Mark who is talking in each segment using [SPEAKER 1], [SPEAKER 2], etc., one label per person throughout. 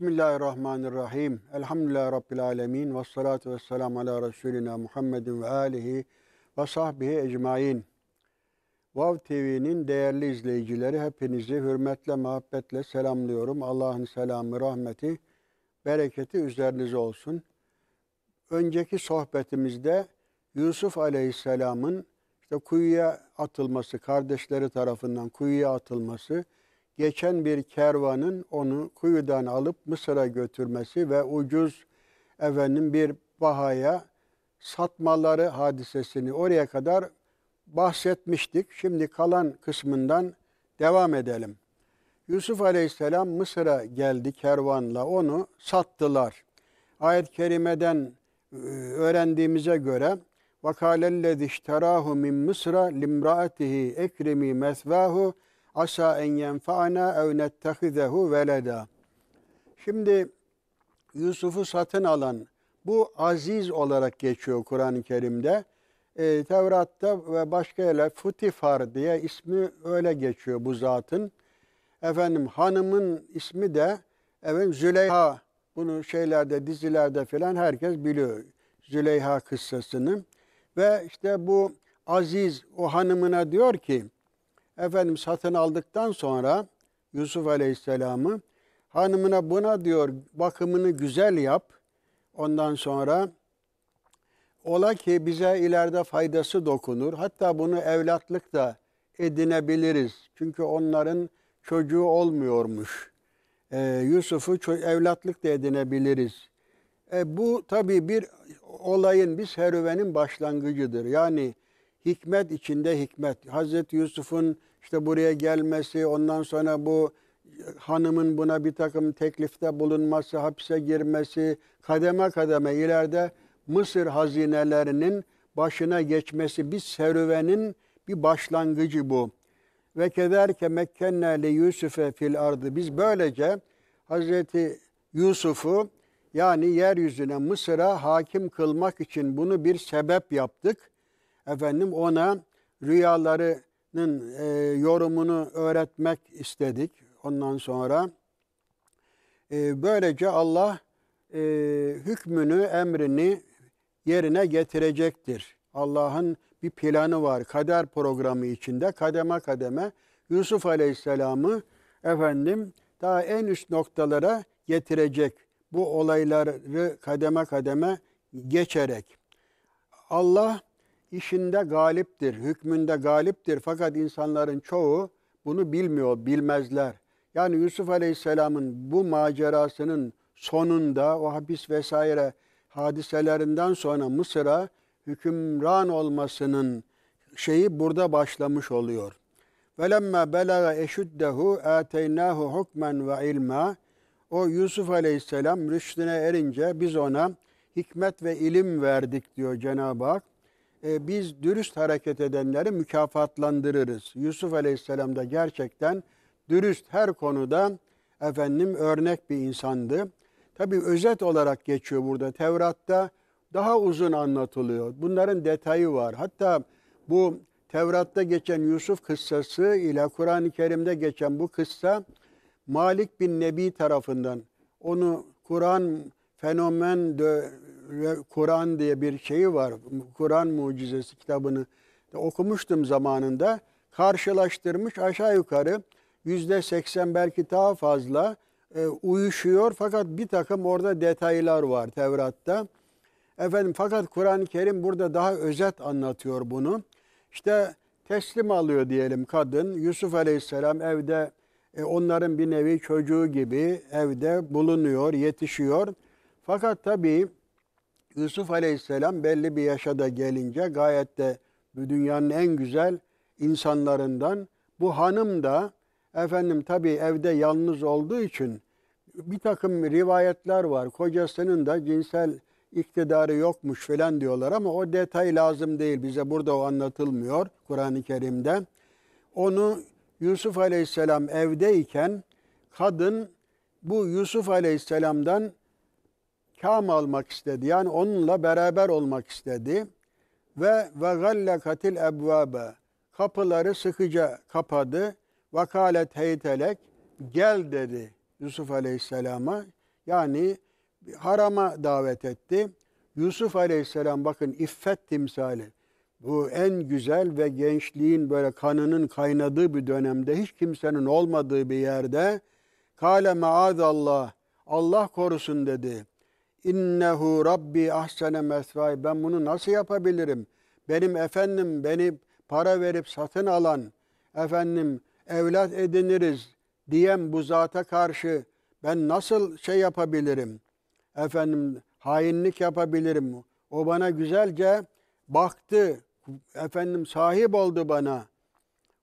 [SPEAKER 1] Bismillahirrahmanirrahim. Elhamdülillahi Rabbil alemin. Ve salatu ve selamu ala Resulina Muhammedin ve alihi ve sahbihi ecmain. Vav TV'nin değerli izleyicileri hepinizi hürmetle, muhabbetle selamlıyorum. Allah'ın selamı, rahmeti, bereketi üzerinize olsun. Önceki sohbetimizde Yusuf Aleyhisselam'ın işte kuyuya atılması, kardeşleri tarafından kuyuya atılması, geçen bir kervanın onu kuyudan alıp Mısır'a götürmesi ve ucuz efendim bir bahaya satmaları hadisesini oraya kadar bahsetmiştik. Şimdi kalan kısmından devam edelim. Yusuf Aleyhisselam Mısır'a geldi kervanla onu sattılar. Ayet-i kerimeden ıı, öğrendiğimize göre وَقَالَ الَّذِي اشْتَرَاهُ مِنْ مِصْرَ لِمْرَأَتِهِ اَكْرِمِي مَثْوَاهُ Asa en yenfa'na ev nettehizehu veleda. Şimdi Yusuf'u satın alan bu aziz olarak geçiyor Kur'an-ı Kerim'de. E, Tevrat'ta ve başka yerler Futifar diye ismi öyle geçiyor bu zatın. Efendim hanımın ismi de efendim, Züleyha. Bunu şeylerde dizilerde filan herkes biliyor Züleyha kıssasını. Ve işte bu aziz o hanımına diyor ki Efendim satın aldıktan sonra Yusuf Aleyhisselam'ı hanımına buna diyor bakımını güzel yap. Ondan sonra ola ki bize ileride faydası dokunur. Hatta bunu evlatlık da edinebiliriz. Çünkü onların çocuğu olmuyormuş. Ee, Yusuf'u evlatlık da edinebiliriz. E, bu tabii bir olayın, bir serüvenin başlangıcıdır. Yani hikmet içinde hikmet. Hazreti Yusuf'un işte buraya gelmesi, ondan sonra bu hanımın buna bir takım teklifte bulunması, hapse girmesi, kademe kademe ileride Mısır hazinelerinin başına geçmesi bir serüvenin bir başlangıcı bu. Ve kederke mekkenne li Yusuf'e fil ardı. Biz böylece Hazreti Yusuf'u yani yeryüzüne Mısır'a hakim kılmak için bunu bir sebep yaptık. Efendim ona rüyaları e, yorumunu öğretmek istedik. Ondan sonra e, böylece Allah e, hükmünü, emrini yerine getirecektir. Allah'ın bir planı var. Kader programı içinde kademe kademe Yusuf Aleyhisselam'ı efendim daha en üst noktalara getirecek. Bu olayları kademe kademe geçerek. Allah işinde galiptir, hükmünde galiptir. Fakat insanların çoğu bunu bilmiyor, bilmezler. Yani Yusuf Aleyhisselam'ın bu macerasının sonunda o hapis vesaire hadiselerinden sonra Mısır'a hükümran olmasının şeyi burada başlamış oluyor. Velemma belaga eşuddehu ateynahu hukmen ve ilma. O Yusuf Aleyhisselam rüştüne erince biz ona hikmet ve ilim verdik diyor Cenab-ı Hak. E, biz dürüst hareket edenleri mükafatlandırırız. Yusuf Aleyhisselam da gerçekten dürüst her konuda efendim örnek bir insandı. Tabi özet olarak geçiyor burada Tevrat'ta daha uzun anlatılıyor. Bunların detayı var. Hatta bu Tevrat'ta geçen Yusuf kıssası ile Kur'an-ı Kerim'de geçen bu kıssa Malik bin Nebi tarafından onu Kur'an fenomen de Kur'an diye bir şeyi var. Kur'an mucizesi kitabını okumuştum zamanında. Karşılaştırmış aşağı yukarı yüzde seksen belki daha fazla e, uyuşuyor. Fakat bir takım orada detaylar var Tevrat'ta. Efendim fakat Kur'an-ı Kerim burada daha özet anlatıyor bunu. İşte teslim alıyor diyelim kadın. Yusuf Aleyhisselam evde e, onların bir nevi çocuğu gibi evde bulunuyor, yetişiyor. Fakat tabii Yusuf Aleyhisselam belli bir yaşa da gelince gayet de bu dünyanın en güzel insanlarından. Bu hanım da efendim tabii evde yalnız olduğu için bir takım rivayetler var. Kocasının da cinsel iktidarı yokmuş filan diyorlar ama o detay lazım değil. Bize burada o anlatılmıyor Kur'an-ı Kerim'de. Onu Yusuf Aleyhisselam evdeyken kadın bu Yusuf Aleyhisselam'dan kam almak istedi. Yani onunla beraber olmak istedi. Ve ve katil ebvabe kapıları sıkıca kapadı. Vakalet heytelek gel dedi Yusuf Aleyhisselam'a. Yani harama davet etti. Yusuf Aleyhisselam bakın iffet timsali. Bu en güzel ve gençliğin böyle kanının kaynadığı bir dönemde hiç kimsenin olmadığı bir yerde Kale maazallah Allah korusun dedi. İnnehu Rabbi ahsene mesvai. Ben bunu nasıl yapabilirim? Benim efendim beni para verip satın alan, efendim evlat ediniriz diyen bu zata karşı ben nasıl şey yapabilirim? Efendim hainlik yapabilirim. O bana güzelce baktı, efendim sahip oldu bana.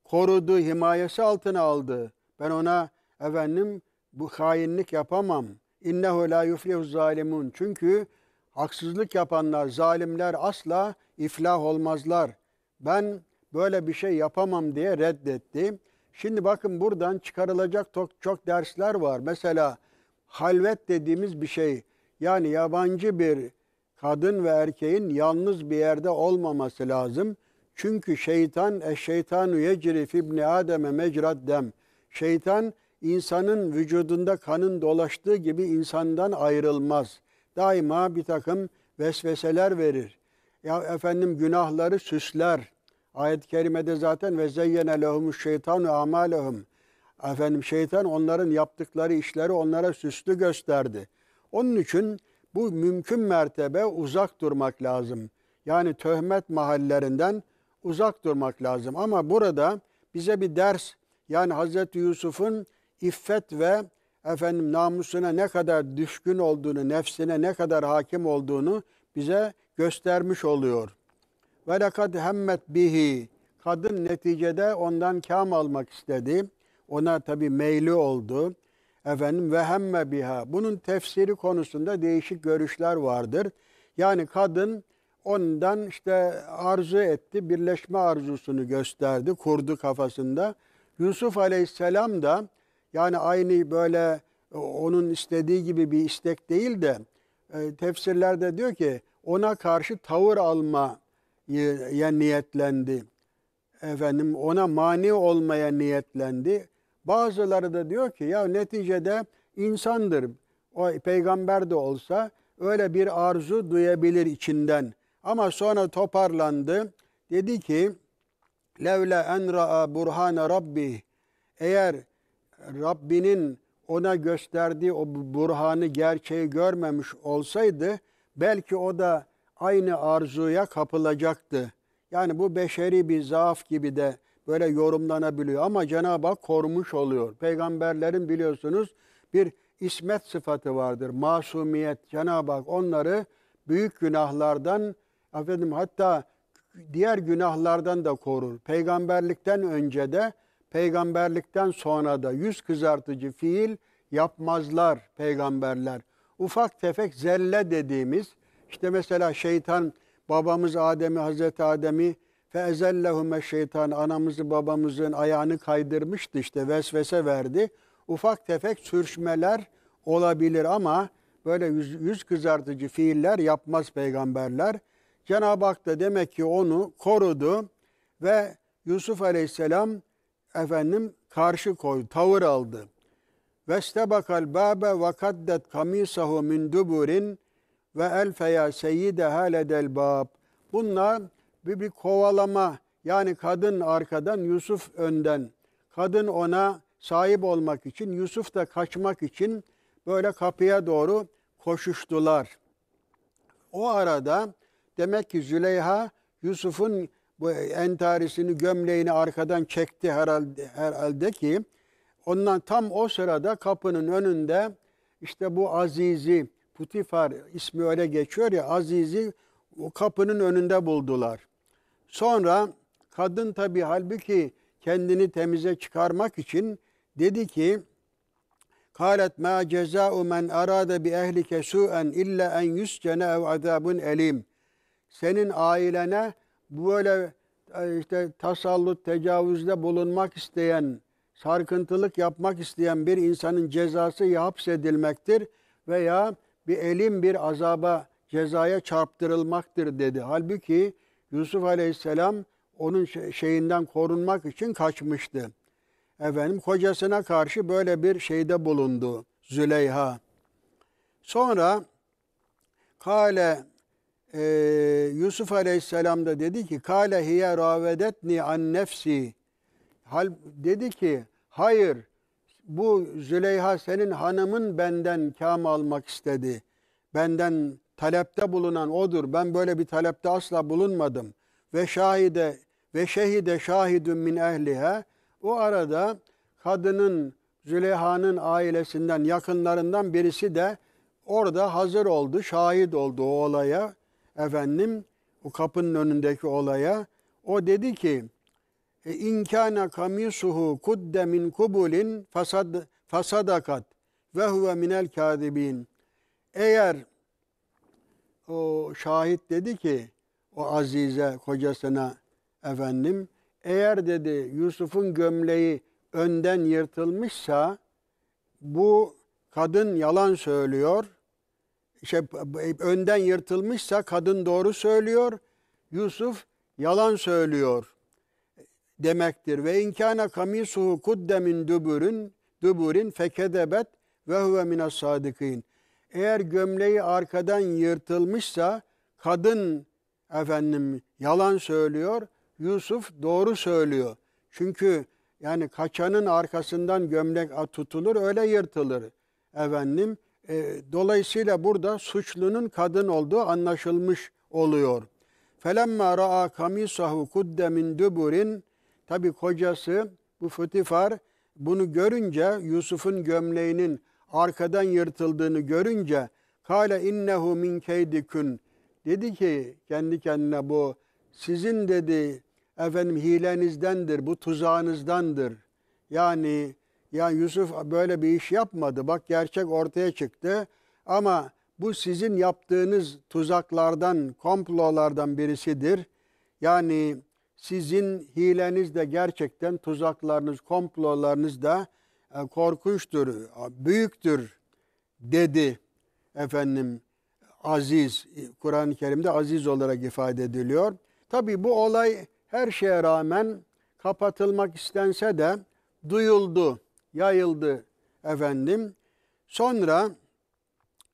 [SPEAKER 1] Korudu, himayesi altına aldı. Ben ona efendim bu hainlik yapamam.'' İnnehu la yuflihu zalimun. Çünkü haksızlık yapanlar, zalimler asla iflah olmazlar. Ben böyle bir şey yapamam diye reddetti. Şimdi bakın buradan çıkarılacak çok, çok dersler var. Mesela halvet dediğimiz bir şey. Yani yabancı bir kadın ve erkeğin yalnız bir yerde olmaması lazım. Çünkü şeytan e eşşeytanu yecri fibni ademe mecrad dem. Şeytan insanın vücudunda kanın dolaştığı gibi insandan ayrılmaz. Daima bir takım vesveseler verir. Ya efendim günahları süsler. Ayet-i kerimede zaten ve zeyyene lehumu şeytanu amalehum. Efendim şeytan onların yaptıkları işleri onlara süslü gösterdi. Onun için bu mümkün mertebe uzak durmak lazım. Yani töhmet mahallerinden uzak durmak lazım. Ama burada bize bir ders yani Hazreti Yusuf'un iffet ve efendim namusuna ne kadar düşkün olduğunu, nefsine ne kadar hakim olduğunu bize göstermiş oluyor. Ve lekad hemmet bihi. Kadın neticede ondan kam almak istedi. Ona tabi meyli oldu. Efendim ve hemme biha. Bunun tefsiri konusunda değişik görüşler vardır. Yani kadın ondan işte arzu etti, birleşme arzusunu gösterdi, kurdu kafasında. Yusuf aleyhisselam da yani aynı böyle e, onun istediği gibi bir istek değil de e, tefsirlerde diyor ki ona karşı tavır almaya niyetlendi. Efendim ona mani olmaya niyetlendi. Bazıları da diyor ki ya neticede insandır. O peygamber de olsa öyle bir arzu duyabilir içinden. Ama sonra toparlandı. Dedi ki levle en ra'a rabbi eğer Rabbinin ona gösterdiği o burhanı gerçeği görmemiş olsaydı belki o da aynı arzuya kapılacaktı. Yani bu beşeri bir zaaf gibi de böyle yorumlanabiliyor ama Cenab-ı Hak korumuş oluyor. Peygamberlerin biliyorsunuz bir ismet sıfatı vardır. Masumiyet Cenab-ı Hak onları büyük günahlardan efendim hatta diğer günahlardan da korur. Peygamberlikten önce de peygamberlikten sonra da yüz kızartıcı fiil yapmazlar peygamberler. Ufak tefek zelle dediğimiz işte mesela şeytan babamız Adem'i Hazreti Adem'i fezellehume şeytan anamızı babamızın ayağını kaydırmıştı işte vesvese verdi. Ufak tefek sürüşmeler olabilir ama böyle yüz, yüz kızartıcı fiiller yapmaz peygamberler. Cenab-ı Hak da demek ki onu korudu ve Yusuf Aleyhisselam efendim karşı koydu, tavır aldı. Vestebakal babe ve kaddet kamisahu min duburin ve elfeya seyyideha ledel bab. Bunlar bir, bir kovalama yani kadın arkadan Yusuf önden. Kadın ona sahip olmak için Yusuf da kaçmak için böyle kapıya doğru koşuştular. O arada demek ki Züleyha Yusuf'un bu entarisini gömleğini arkadan çekti herhalde, herhalde ki ondan tam o sırada kapının önünde işte bu Aziz'i Putifar ismi öyle geçiyor ya Aziz'i o kapının önünde buldular. Sonra kadın tabi halbuki kendini temize çıkarmak için dedi ki Kalet ma ceza'u men arada bi ehlike su'en illa en yuscene ev azabun elim. Senin ailene bu böyle e, işte tasallut, tecavüzde bulunmak isteyen, sarkıntılık yapmak isteyen bir insanın cezası ya hapsedilmektir veya bir elin bir azaba, cezaya çarptırılmaktır dedi. Halbuki Yusuf Aleyhisselam onun şey, şeyinden korunmak için kaçmıştı. Efendim kocasına karşı böyle bir şeyde bulundu Züleyha. Sonra Kale e, Yusuf Aleyhisselam da dedi ki kâle hiye râvedetni an nefsi Hal, dedi ki hayır bu Züleyha senin hanımın benden kam almak istedi. Benden talepte bulunan odur. Ben böyle bir talepte asla bulunmadım. Ve şahide ve şehide şahidun min ehliha. O arada kadının Züleyha'nın ailesinden, yakınlarından birisi de orada hazır oldu, şahit oldu o olaya efendim o kapının önündeki olaya. O dedi ki e, inkâne kamisuhu kudde min kubulin fasad, fasadakat ve huve minel kâdibin. Eğer o şahit dedi ki o azize kocasına efendim eğer dedi Yusuf'un gömleği önden yırtılmışsa bu kadın yalan söylüyor şey, önden yırtılmışsa kadın doğru söylüyor, Yusuf yalan söylüyor demektir. Ve inkâne kamisuhu kudde min dübürün, dübürün fekedebet ve huve minas sadıkîn. Eğer gömleği arkadan yırtılmışsa kadın efendim yalan söylüyor, Yusuf doğru söylüyor. Çünkü yani kaçanın arkasından gömlek tutulur öyle yırtılır efendim. E, dolayısıyla burada suçlunun kadın olduğu anlaşılmış oluyor. Felemma ra'a kamisahu kudde min duburin tabi kocası bu Fıtifar bunu görünce Yusuf'un gömleğinin arkadan yırtıldığını görünce kale innehu min keydikün dedi ki kendi kendine bu sizin dedi efendim hilenizdendir bu tuzağınızdandır. Yani yani Yusuf böyle bir iş yapmadı. Bak gerçek ortaya çıktı. Ama bu sizin yaptığınız tuzaklardan, komplolardan birisidir. Yani sizin hileniz de gerçekten tuzaklarınız, komplolarınız da e, korkunçtur, büyüktür dedi efendim aziz. E, Kur'an-ı Kerim'de aziz olarak ifade ediliyor. Tabi bu olay her şeye rağmen kapatılmak istense de duyuldu yayıldı efendim. Sonra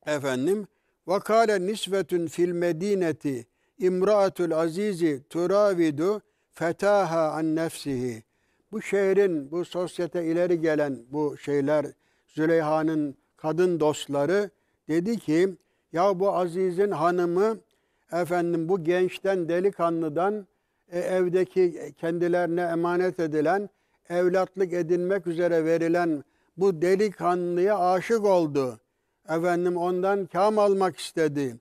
[SPEAKER 1] efendim vakale nisvetun fil medineti imraatul azizi turavidu fetaha an nefsihi. Bu şehrin, bu sosyete ileri gelen bu şeyler, Züleyha'nın kadın dostları dedi ki, ya bu Aziz'in hanımı efendim bu gençten delikanlıdan e, evdeki kendilerine emanet edilen evlatlık edinmek üzere verilen bu delikanlıya aşık oldu. Efendim ondan kam almak istedi.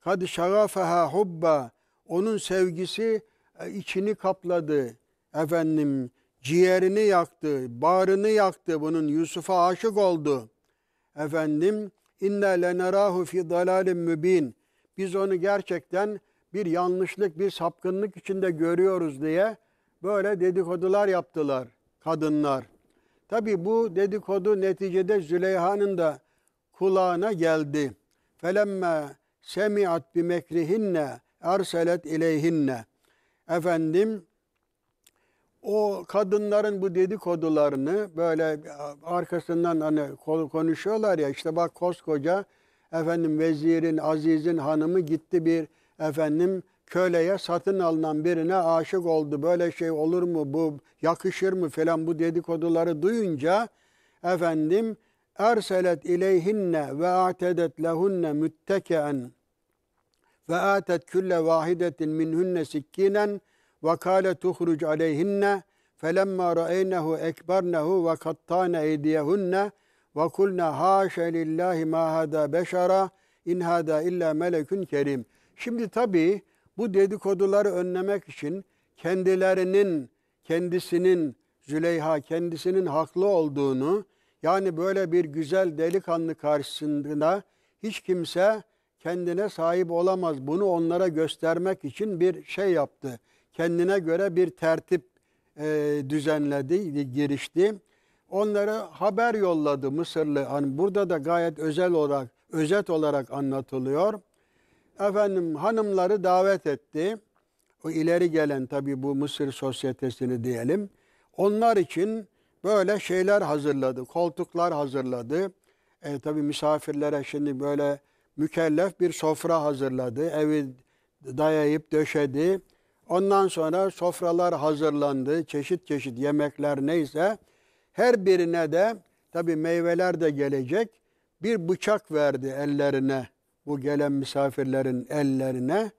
[SPEAKER 1] Kad şagafeha hubba. Onun sevgisi e, içini kapladı. Efendim ciğerini yaktı, bağrını yaktı bunun. Yusuf'a aşık oldu. Efendim inna lenerahu fi dalalim mübin. Biz onu gerçekten bir yanlışlık, bir sapkınlık içinde görüyoruz diye böyle dedikodular yaptılar kadınlar. Tabi bu dedikodu neticede Züleyha'nın da kulağına geldi. Felemme semi'at bi bimekrihinne erselet ileyhinne. Efendim o kadınların bu dedikodularını böyle arkasından hani konuşuyorlar ya işte bak koskoca efendim vezirin, azizin hanımı gitti bir efendim köleye satın alınan birine aşık oldu. Böyle şey olur mu bu yakışır mı filan bu dedikoduları duyunca efendim erselet ileyhinne ve atedet lehunne müttekeen ve atet külle vahidetin minhunne sikkinen ve kâle tuhruc aleyhinne felemma ra'eynehu ekbernehu ve kattane eydiyehunne ve kulna haşe lillahi ma hada beşara in hada illa melekün kerim. Şimdi tabii bu dedikoduları önlemek için kendilerinin, kendisinin, Züleyha kendisinin haklı olduğunu, yani böyle bir güzel delikanlı karşısında hiç kimse kendine sahip olamaz. Bunu onlara göstermek için bir şey yaptı. Kendine göre bir tertip e, düzenledi, girişti. Onlara haber yolladı Mısırlı. Hani burada da gayet özel olarak, özet olarak anlatılıyor. Efendim hanımları davet etti. O ileri gelen tabii bu Mısır sosyetesini diyelim. Onlar için böyle şeyler hazırladı, koltuklar hazırladı. E, tabii misafirlere şimdi böyle mükellef bir sofra hazırladı. Evi dayayıp döşedi. Ondan sonra sofralar hazırlandı. Çeşit çeşit yemekler neyse. Her birine de tabii meyveler de gelecek. Bir bıçak verdi ellerine bu gelen misafirlerin ellerine.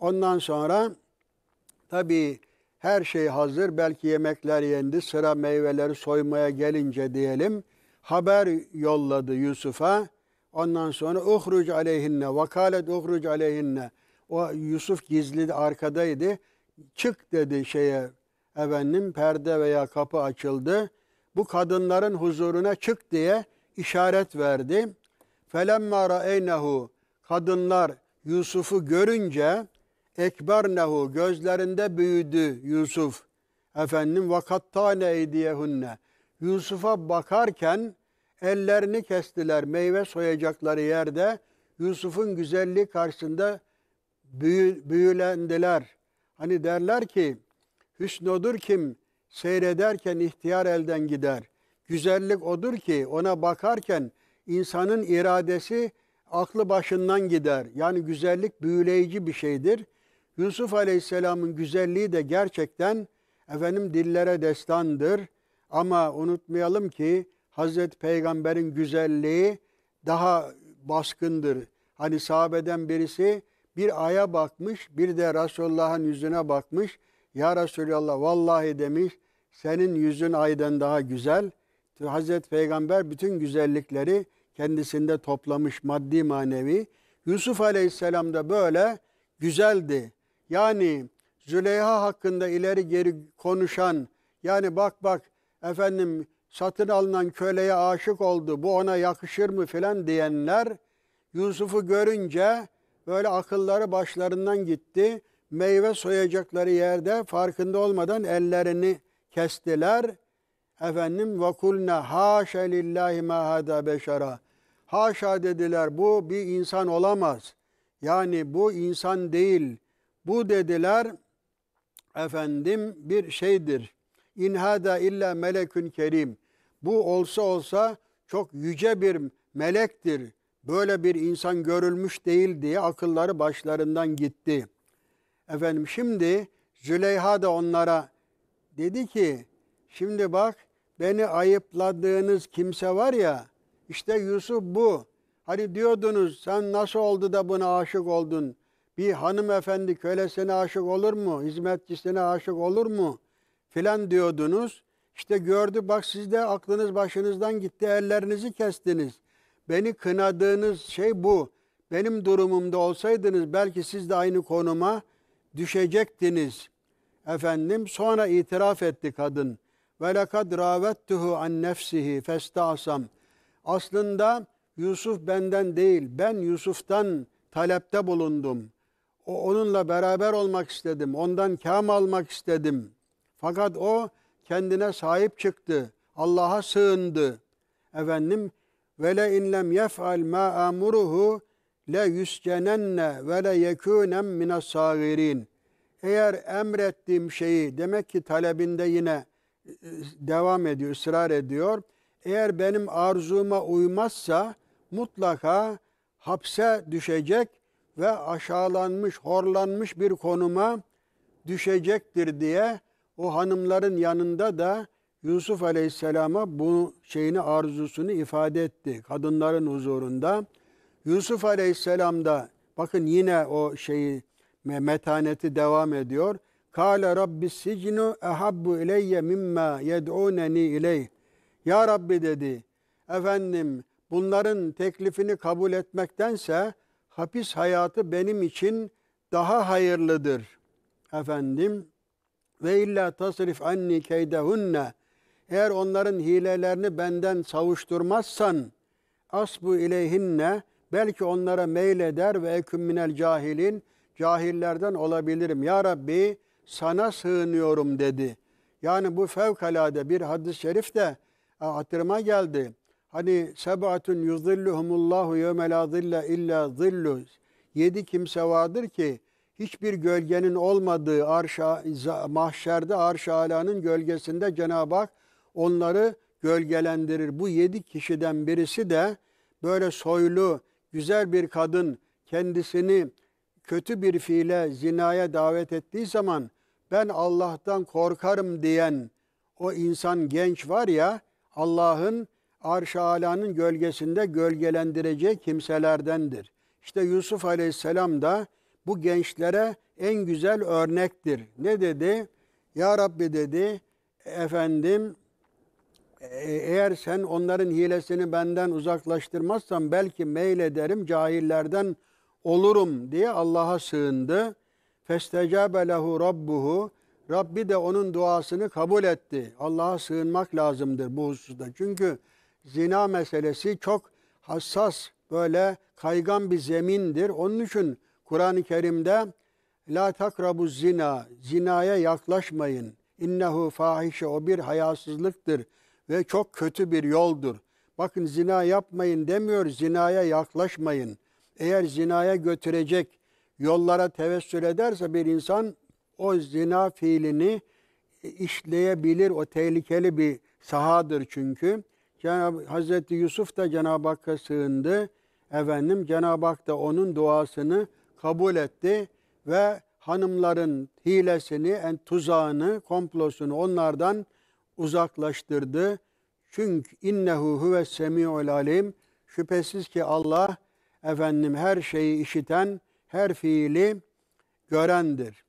[SPEAKER 1] Ondan sonra tabi her şey hazır. Belki yemekler yendi. Sıra meyveleri soymaya gelince diyelim. Haber yolladı Yusuf'a. Ondan sonra uhruc aleyhinne, vakalet uhruc aleyhinne. O Yusuf gizli arkadaydı. Çık dedi şeye efendim perde veya kapı açıldı. Bu kadınların huzuruna çık diye işaret verdi. Felemma ra'eynehu kadınlar Yusuf'u görünce Nehu gözlerinde büyüdü Yusuf. Efendim vakattane eydiyehunne. Yusuf'a bakarken ellerini kestiler meyve soyacakları yerde. Yusuf'un güzelliği karşısında büyü, büyülendiler. Hani derler ki hüsnodur kim seyrederken ihtiyar elden gider. Güzellik odur ki ona bakarken insanın iradesi aklı başından gider. Yani güzellik büyüleyici bir şeydir. Yusuf Aleyhisselam'ın güzelliği de gerçekten efendim dillere destandır. Ama unutmayalım ki Hazreti Peygamber'in güzelliği daha baskındır. Hani sahabeden birisi bir aya bakmış, bir de Resulullah'ın yüzüne bakmış. Ya Resulallah vallahi demiş, senin yüzün aydan daha güzel. Hazreti Peygamber bütün güzellikleri kendisinde toplamış maddi manevi. Yusuf Aleyhisselam da böyle güzeldi. Yani Züleyha hakkında ileri geri konuşan yani bak bak efendim satın alınan köleye aşık oldu bu ona yakışır mı filan diyenler Yusuf'u görünce böyle akılları başlarından gitti. Meyve soyacakları yerde farkında olmadan ellerini kestiler. Efendim ve kulna haşa lillahi ma hada beşara. Haşa dediler bu bir insan olamaz. Yani bu insan değil. Bu dediler efendim bir şeydir. İn hada illa melekün kerim. Bu olsa olsa çok yüce bir melektir. Böyle bir insan görülmüş değil diye akılları başlarından gitti. Efendim şimdi Züleyha da onlara dedi ki şimdi bak beni ayıpladığınız kimse var ya işte Yusuf bu. Hani diyordunuz sen nasıl oldu da buna aşık oldun? Bir hanımefendi kölesine aşık olur mu? Hizmetçisine aşık olur mu? Filan diyordunuz. İşte gördü bak siz de aklınız başınızdan gitti ellerinizi kestiniz. Beni kınadığınız şey bu. Benim durumumda olsaydınız belki siz de aynı konuma düşecektiniz. Efendim sonra itiraf etti kadın. Ve lekad ravettuhu an nefsihi festahsam aslında Yusuf benden değil, ben Yusuf'tan talepte bulundum. O, onunla beraber olmak istedim, ondan kam almak istedim. Fakat o kendine sahip çıktı, Allah'a sığındı. Efendim, vele inlem yef'al ma amuruhu le yuscenenne ve le yekûnem mine's-sâgirîn. Eğer emrettiğim şeyi demek ki talebinde yine e, e, devam ediyor, ısrar ediyor eğer benim arzuma uymazsa mutlaka hapse düşecek ve aşağılanmış, horlanmış bir konuma düşecektir diye o hanımların yanında da Yusuf Aleyhisselam'a bu şeyini arzusunu ifade etti kadınların huzurunda. Yusuf Aleyhisselam da bakın yine o şeyi metaneti devam ediyor. Kale Rabbis sicnu ehabbu ileyye mimma yed'uneni ileyh. Ya Rabbi dedi efendim bunların teklifini kabul etmektense hapis hayatı benim için daha hayırlıdır efendim ve illa tasrif anni keydehunne eğer onların hilelerini benden savuşturmazsan asbu ileyhinne belki onlara meyleder ve eküm minel cahilin cahillerden olabilirim. Ya Rabbi sana sığınıyorum dedi. Yani bu fevkalade bir hadis-i şerif de hatırıma geldi. Hani sebatun yuzilluhumullahu yevme la zille illa zillu. Yedi kimse vardır ki hiçbir gölgenin olmadığı arşa, mahşerde arş alanın gölgesinde Cenab-ı Hak onları gölgelendirir. Bu yedi kişiden birisi de böyle soylu, güzel bir kadın kendisini kötü bir fiile, zinaya davet ettiği zaman ben Allah'tan korkarım diyen o insan genç var ya, Allah'ın arş alanın gölgesinde gölgelendireceği kimselerdendir. İşte Yusuf Aleyhisselam da bu gençlere en güzel örnektir. Ne dedi? Ya Rabbi dedi, efendim e, eğer sen onların hilesini benden uzaklaştırmazsan belki meylederim cahillerden olurum diye Allah'a sığındı. Festecabe lehu rabbuhu Rabbi de onun duasını kabul etti. Allah'a sığınmak lazımdır bu hususta. Çünkü zina meselesi çok hassas böyle kaygan bir zemindir. Onun için Kur'an-ı Kerim'de La takrabu zina, zinaya yaklaşmayın. İnnehu fahişe, o bir hayasızlıktır ve çok kötü bir yoldur. Bakın zina yapmayın demiyor, zinaya yaklaşmayın. Eğer zinaya götürecek yollara tevessül ederse bir insan o zina fiilini e, işleyebilir. O tehlikeli bir sahadır çünkü. Cenab Hazreti Yusuf da Cenab-ı Hakk'a sığındı. Efendim Cenab-ı Hak da onun duasını kabul etti ve hanımların hilesini, en tuzağını, komplosunu onlardan uzaklaştırdı. Çünkü innehu huve semiul alim. Şüphesiz ki Allah efendim her şeyi işiten, her fiili görendir.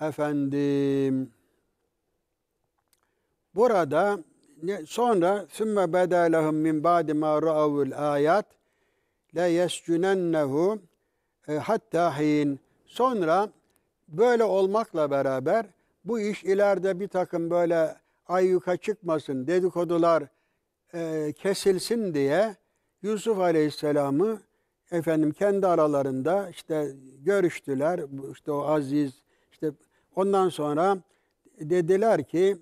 [SPEAKER 1] Efendim burada sonra sümme bedalehum min ba'di ma ra'avul ayat la yescunennehu e, hatta hin sonra böyle olmakla beraber bu iş ileride bir takım böyle ayyuka çıkmasın dedikodular e, kesilsin diye Yusuf Aleyhisselam'ı efendim kendi aralarında işte görüştüler. İşte o aziz işte ondan sonra dediler ki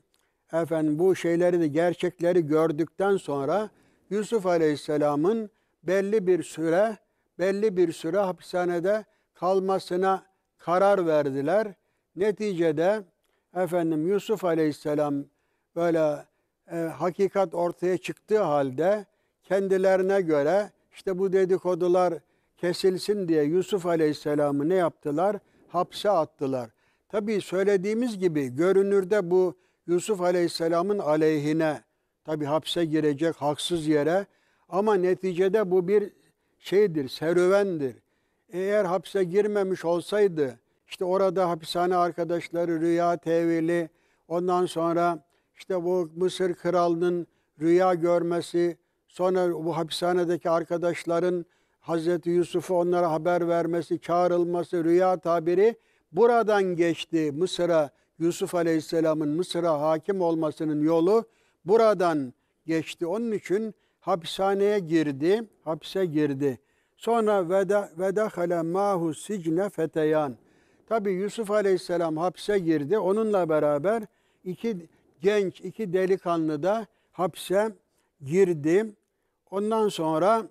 [SPEAKER 1] efendim bu şeyleri de gerçekleri gördükten sonra Yusuf Aleyhisselam'ın belli bir süre belli bir süre hapishanede kalmasına karar verdiler. Neticede efendim Yusuf Aleyhisselam böyle e, hakikat ortaya çıktığı halde kendilerine göre işte bu dedikodular kesilsin diye Yusuf Aleyhisselam'ı ne yaptılar? Hapse attılar. Tabii söylediğimiz gibi görünürde bu Yusuf Aleyhisselam'ın aleyhine tabii hapse girecek haksız yere ama neticede bu bir şeydir, serüvendir. Eğer hapse girmemiş olsaydı işte orada hapishane arkadaşları rüya tevili ondan sonra işte bu Mısır kralının rüya görmesi sonra bu hapishanedeki arkadaşların Hazreti Yusuf'u onlara haber vermesi, çağrılması, rüya tabiri buradan geçti Mısır'a Yusuf Aleyhisselam'ın Mısır'a hakim olmasının yolu buradan geçti. Onun için hapishaneye girdi, hapse girdi. Sonra veda vedahale mahu sicne feteyan. Tabi Yusuf Aleyhisselam hapse girdi. Onunla beraber iki genç, iki delikanlı da hapse girdi. Ondan sonra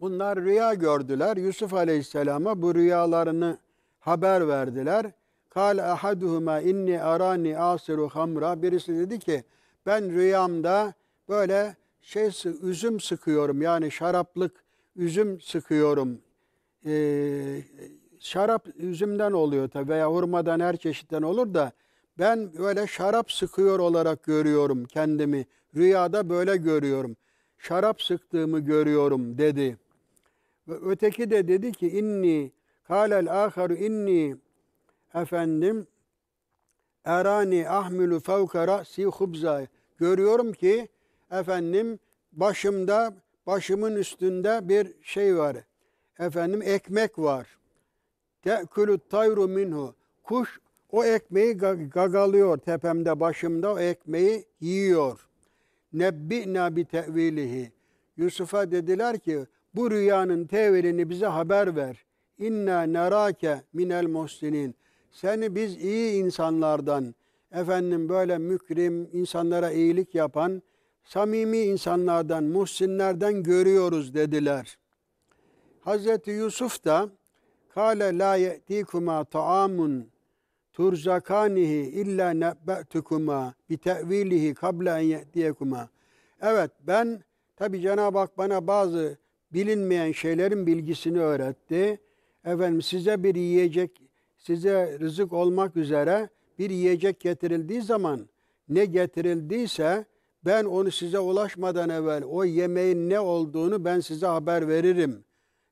[SPEAKER 1] bunlar rüya gördüler. Yusuf Aleyhisselam'a bu rüyalarını haber verdiler. Kal ahaduhuma inni arani asiru hamra. Birisi dedi ki ben rüyamda böyle şey üzüm sıkıyorum yani şaraplık üzüm sıkıyorum. Ee, şarap üzümden oluyor tabi veya hurmadan her çeşitten olur da ben böyle şarap sıkıyor olarak görüyorum kendimi. Rüyada böyle görüyorum. Şarap sıktığımı görüyorum dedi. Ve öteki de dedi ki inni Kâlel âkharu inni efendim erani ahmilu fevke ra'si hubza. Görüyorum ki efendim başımda başımın üstünde bir şey var. Efendim ekmek var. Te'külü tayru minhu. Kuş o ekmeği gagalıyor tepemde başımda o ekmeği yiyor. Nebbi'na bi tevilihi. Yusuf'a dediler ki bu rüyanın tevilini bize haber ver inna nerake minel muhsinin. Seni biz iyi insanlardan, efendim böyle mükrim, insanlara iyilik yapan, samimi insanlardan, muhsinlerden görüyoruz dediler. Hazreti Yusuf da kâle la ye'tikuma ta'amun turzakanihi illa nebbe'tukuma bi tevilihi kable en ye'tiyekuma. Evet ben tabi Cenab-ı Hak bana bazı bilinmeyen şeylerin bilgisini öğretti efendim size bir yiyecek, size rızık olmak üzere bir yiyecek getirildiği zaman ne getirildiyse ben onu size ulaşmadan evvel o yemeğin ne olduğunu ben size haber veririm.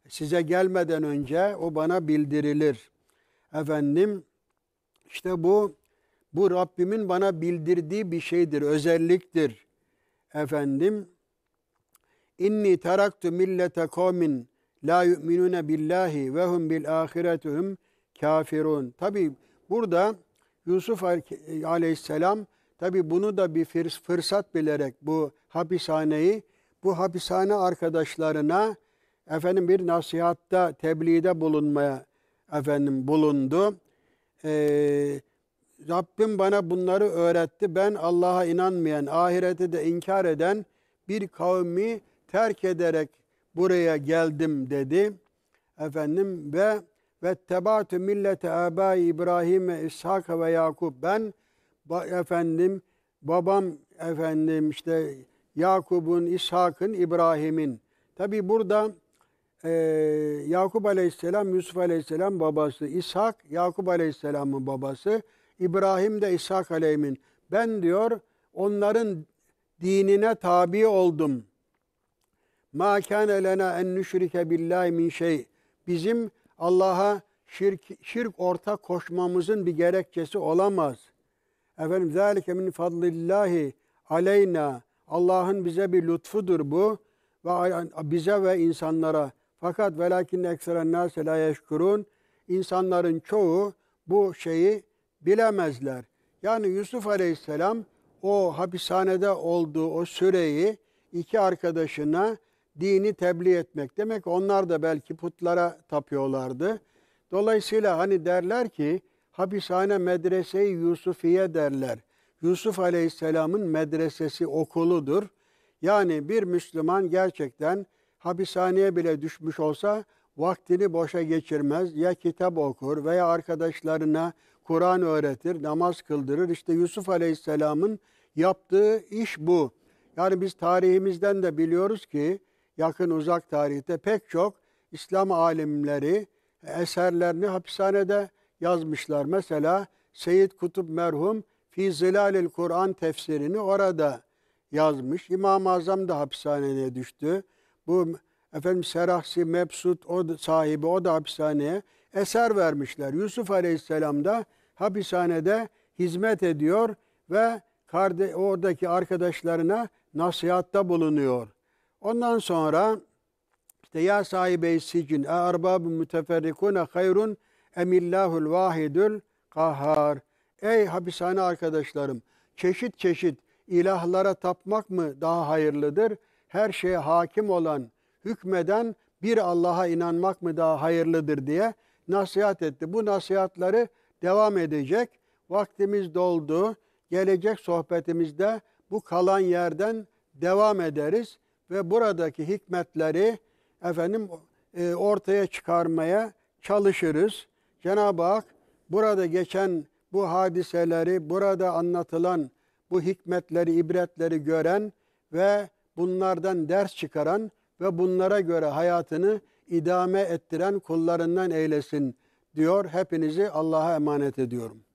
[SPEAKER 1] Size gelmeden önce o bana bildirilir. Efendim işte bu bu Rabbimin bana bildirdiği bir şeydir, özelliktir. Efendim inni taraktu millete kavmin La yu'minune billahi ve hum bil ahiretuhum kafirun. Tabi burada Yusuf aleyhisselam tabi bunu da bir fırsat bilerek bu hapishaneyi bu hapishane arkadaşlarına efendim bir nasihatta tebliğde bulunmaya efendim bulundu. Ee, Rabbim bana bunları öğretti. Ben Allah'a inanmayan, ahirete de inkar eden bir kavmi terk ederek buraya geldim dedi. Efendim ve ve tebatü millete abai İbrahim ve İshak ve Yakup ben efendim babam efendim işte Yakup'un, İshak'ın, İbrahim'in. Tabi burada e, Yakup Aleyhisselam, Yusuf Aleyhisselam babası, İshak Yakup Aleyhisselam'ın babası, İbrahim de İshak Aleyhisselam'ın. Ben diyor onların dinine tabi oldum.'' Ma kâne lena en nüşrike billahi min şey. Bizim Allah'a şirk, şirk ortak koşmamızın bir gerekçesi olamaz. Efendim zâlike min fadlillahi aleyna. Allah'ın bize bir lütfudur bu. Ve bize ve insanlara. Fakat velakin ekseren nâse la yeşkurun. İnsanların çoğu bu şeyi bilemezler. Yani Yusuf Aleyhisselam o hapishanede olduğu o süreyi iki arkadaşına dini tebliğ etmek. Demek onlar da belki putlara tapıyorlardı. Dolayısıyla hani derler ki hapishane medrese-i Yusufiye derler. Yusuf Aleyhisselam'ın medresesi okuludur. Yani bir Müslüman gerçekten hapishaneye bile düşmüş olsa vaktini boşa geçirmez. Ya kitap okur veya arkadaşlarına Kur'an öğretir, namaz kıldırır. İşte Yusuf Aleyhisselam'ın yaptığı iş bu. Yani biz tarihimizden de biliyoruz ki yakın uzak tarihte pek çok İslam alimleri eserlerini hapishanede yazmışlar. Mesela Seyyid Kutup merhum Fi Zilalil Kur'an tefsirini orada yazmış. İmam-ı Azam da hapishaneye düştü. Bu efendim Serahsi Mebsut o sahibi o da hapishaneye eser vermişler. Yusuf Aleyhisselam da hapishanede hizmet ediyor ve oradaki arkadaşlarına nasihatta bulunuyor. Ondan sonra işte ya sahibi sicin e erbab müteferrikune hayrun emillahul vahidül kahhar. Ey hapishane arkadaşlarım çeşit çeşit ilahlara tapmak mı daha hayırlıdır? Her şeye hakim olan, hükmeden bir Allah'a inanmak mı daha hayırlıdır diye nasihat etti. Bu nasihatları devam edecek. Vaktimiz doldu. Gelecek sohbetimizde bu kalan yerden devam ederiz ve buradaki hikmetleri efendim e, ortaya çıkarmaya çalışırız. Cenab-ı Hak burada geçen bu hadiseleri, burada anlatılan bu hikmetleri, ibretleri gören ve bunlardan ders çıkaran ve bunlara göre hayatını idame ettiren kullarından eylesin diyor. Hepinizi Allah'a emanet ediyorum.